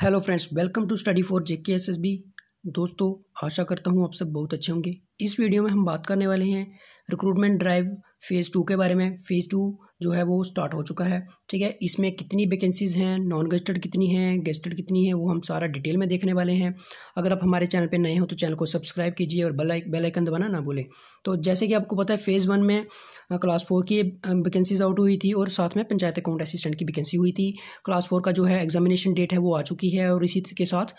hello friends welcome to study for JK S S B दोस्तों आशा करता हूँ आप सब बहुत अच्छे होंगे इस वीडियो में हम बात करने वाले हैं रिक्रूटमेंट ड्राइव फ़ेज़ टू के बारे में फ़ेज़ टू जो है वो स्टार्ट हो चुका है ठीक है इसमें कितनी वैकेंसीज़ हैं नॉन गेस्टेड कितनी हैं गेस्टेड कितनी है वो हम सारा डिटेल में देखने वाले हैं अगर आप हमारे चैनल पे नए हो तो चैनल को सब्सक्राइब कीजिए और बेल आइकन दबाना ना भूलें तो जैसे कि आपको पता है फ़ेज़ वन में क्लास फोर की वैकेंसीज आउट हुई थी और साथ में पंचायत अकाउंट असिस्टेंट की वैकेंसी हुई थी क्लास फोर का जो है एग्जामिनेशन डेट है वो आ चुकी है और इसी के साथ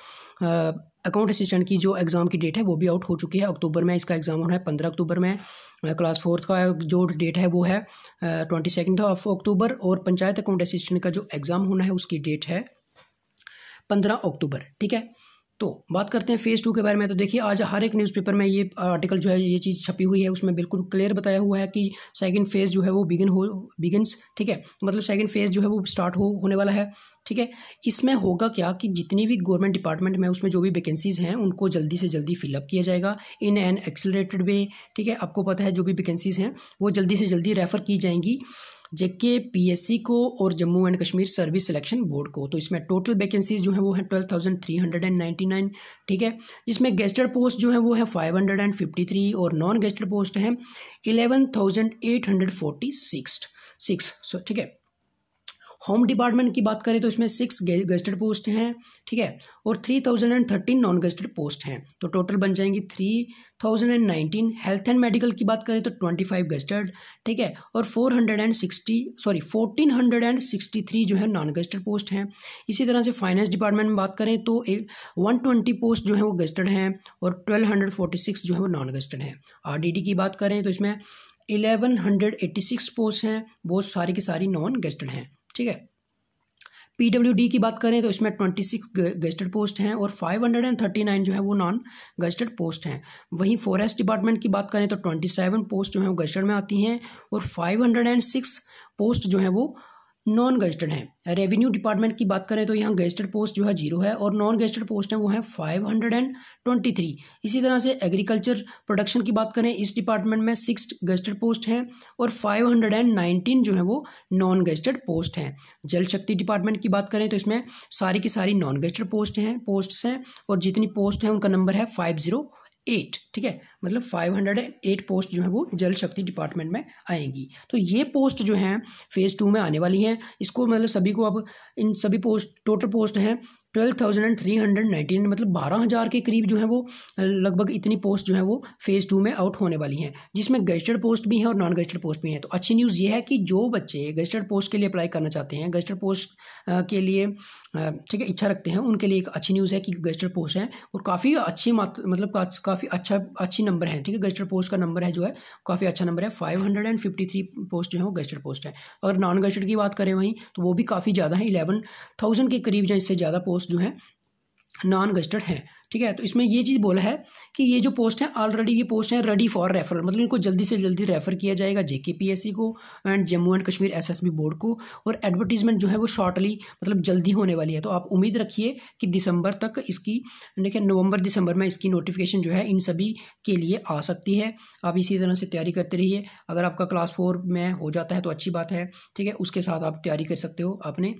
अकाउंट असिस्टेंट की जो एग्ज़ाम की डेट है वो भी आउट हो चुकी है अक्टूबर में इसका एग्ज़ाम होना है पंद्रह अक्टूबर में क्लास फोर्थ का जो डेट है वो है ट्वेंटी सेकेंड ऑफ अक्टूबर और पंचायत अकाउंट असिस्टेंट का जो एग्ज़ाम होना है उसकी डेट है पंद्रह अक्टूबर ठीक है तो बात करते हैं फेज़ टू के बारे में तो देखिए आज हर एक न्यूज़पेपर में ये आर्टिकल जो है ये चीज़ छपी हुई है उसमें बिल्कुल क्लियर बताया हुआ है कि सेकंड फेज़ जो है वो बिगिन हो बिगिनस ठीक है मतलब सेकंड फेज़ जो है वो स्टार्ट हो होने वाला है ठीक है इसमें होगा क्या कि जितनी भी गवर्नमेंट डिपार्टमेंट में उसमें जो भी वैकेंसीज़ हैं उनको जल्दी से जल्दी फिलअप किया जाएगा इन एन एक्सेलरेटेड वे ठीक है आपको पता है जो भी वैकेंसीज़ हैं वो जल्दी से जल्दी रेफ़र की जाएंगी जेके पीएससी को और Jammu and Kashmir service selection board को तो इसमें टोटल वैकेंसीज जो है वो है twelve thousand three hundred and ninety nine ठीक है जिसमें गेस्टेड पोस्ट जो है वो है five hundred and fifty three और नॉन गेस्टेड पोस्ट हैं eleven thousand eight hundred forty six six so ठीक है होम डिपार्टमेंट की बात करें तो इसमें सिक्स गेस्टेड पोस्ट हैं ठीक है और three thousand and thirteen non gazetted post हैं तो टोटल बन जाएंगी three thousand and nineteen health and medical की बात करें तो ट्वेंटी फाइव गेस्टेड ठीक है और four hundred and sixty sorry fourteen hundred and sixty three जो है नॉन गेस्टेड पोस्ट हैं इसी तरह से फाइनेंस डिपार्टमेंट में बात करें तो एक वन ट्वेंटी पोस्ट जो है वो गेस्टेड हैं और ट्वेल्व हंड्रेड फोर्टी सिक्स जो है वो नॉन गेस्टेड हैं आर डी डी की बात करें तो इसमें eleven hundred eighty six post हैं बहुत सारी की सारी नॉन गेस्टेड हैं ठीक है पीडब्ल्यू की बात करें तो इसमें ट्वेंटी सिक्स गजटेड पोस्ट हैं और five hundred and thirty nine जो है वो नॉन गजटेड पोस्ट हैं वहीं फॉरेस्ट डिपार्टमेंट की बात करें तो ट्वेंटी सेवन पोस्ट जो है वो गजटेड में आती हैं और five hundred and six post जो है वो नॉन गजटेड हैं रेवेन्यू डिपार्टमेंट की बात करें तो यहाँ गजस्टर्ड पोस्ट जो है जीरो है और नॉन गजस्टर्ड पोस्ट है वो है five hundred and twenty three इसी तरह से एग्रीकल्चर प्रोडक्शन की बात करें इस डिपार्टमेंट में सिक्स गजस्टर्ड पोस्ट हैं और फाइव हंड्रेड एंड नाइनटीन जो है वो नॉन गजटेड पोस्ट हैं जल शक्ति डिपार्टमेंट की बात करें तो इसमें सारी की सारी नॉन गजिस्टर्ड पोस्ट हैं पोस्ट हैं और जितनी पोस्ट हैं उनका नंबर है फाइव जीरो एट ठीक है मतलब five hundred and eight post जो है वो जल शक्ति डिपार्टमेंट में आएंगी तो ये पोस्ट जो हैं फेज़ टू में आने वाली हैं इसको मतलब सभी को अब इन सभी पोस्ट टोटल पोस्ट हैं twelve thousand and three hundred nineteen मतलब बारह हज़ार के करीब जो है वो लगभग इतनी पोस्ट जो है वो फेज़ टू में आउट होने वाली हैं जिसमें गजटेड पोस्ट भी हैं और नॉन गजटेड पोस्ट भी हैं तो अच्छी न्यूज़ ये है कि जो बच्चे गजस्टर्ड पोस्ट के लिए अप्लाई करना चाहते हैं गजस्टेड पोस्ट के लिए ठीक है इच्छा रखते हैं उनके लिए एक अच्छी न्यूज़ है कि गजटेड पोस्ट हैं और काफ़ी अच्छी मतलब काफ़ी अच्छा अच्छी नंबर है ठीक है गजस्टर्ड पोस्ट का नंबर है जो है काफ़ी अच्छा नंबर है five hundred and fifty three post जो है वो गजटेड पोस्ट है अगर नॉन गजटेड की बात करें वहीं तो वो भी काफ़ी ज़्यादा है इलेवन थाउजेंड के करीब जो इससे ज़्यादा पोस्ट पोस्ट जो है नॉन गस्टेड हैं ठीक है तो इसमें ये चीज़ बोला है कि ये जो पोस्ट है ऑलरेडी ये पोस्ट है रेडी फॉर रेफरल मतलब इनको जल्दी से जल्दी रेफर किया जाएगा सी को and Jammu and Kashmir SSB board को और एडवर्टीजमेंट जो है वो शॉर्टली मतलब जल्दी होने वाली है तो आप उम्मीद रखिए कि दिसंबर तक इसकी देखिए नवंबर दिसंबर में इसकी नोटिफिकेशन जो है इन सभी के लिए आ सकती है आप इसी तरह से तैयारी करते रहिए अगर आपका क्लास फोर में हो जाता है तो अच्छी बात है ठीक है उसके साथ आप तैयारी कर सकते हो आपने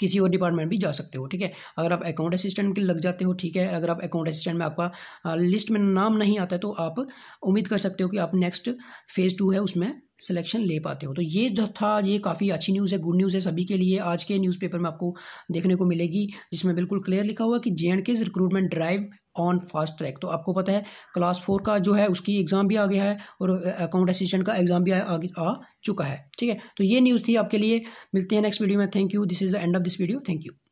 किसी और डिपार्टमेंट भी जा सकते हो ठीक है अगर आप अकाउंट असिस्टेंट के लग जाते हो ठीक है अगर आप अकाउंट असिस्टेंट में आपका लिस्ट में नाम नहीं आता है तो आप उम्मीद कर सकते हो कि आप नेक्स्ट फेज़ टू है उसमें सिलेक्शन ले पाते हो तो ये जो था ये काफ़ी अच्छी न्यूज़ है गुड न्यूज़ है सभी के लिए आज के न्यूज़पेपर में आपको देखने को मिलेगी जिसमें बिल्कुल क्लियर लिखा हुआ कि J and K recruitment drive on fast track तो आपको पता है क्लास फोर का जो है उसकी एग्ज़ाम भी आ गया है और अकाउंट असिस्टेंट का एग्ज़ाम भी आ, आ, आ चुका है ठीक है तो ये न्यूज़ थी आपके लिए मिलते हैं नेक्स्ट वीडियो में thank you this is the end of this video thank you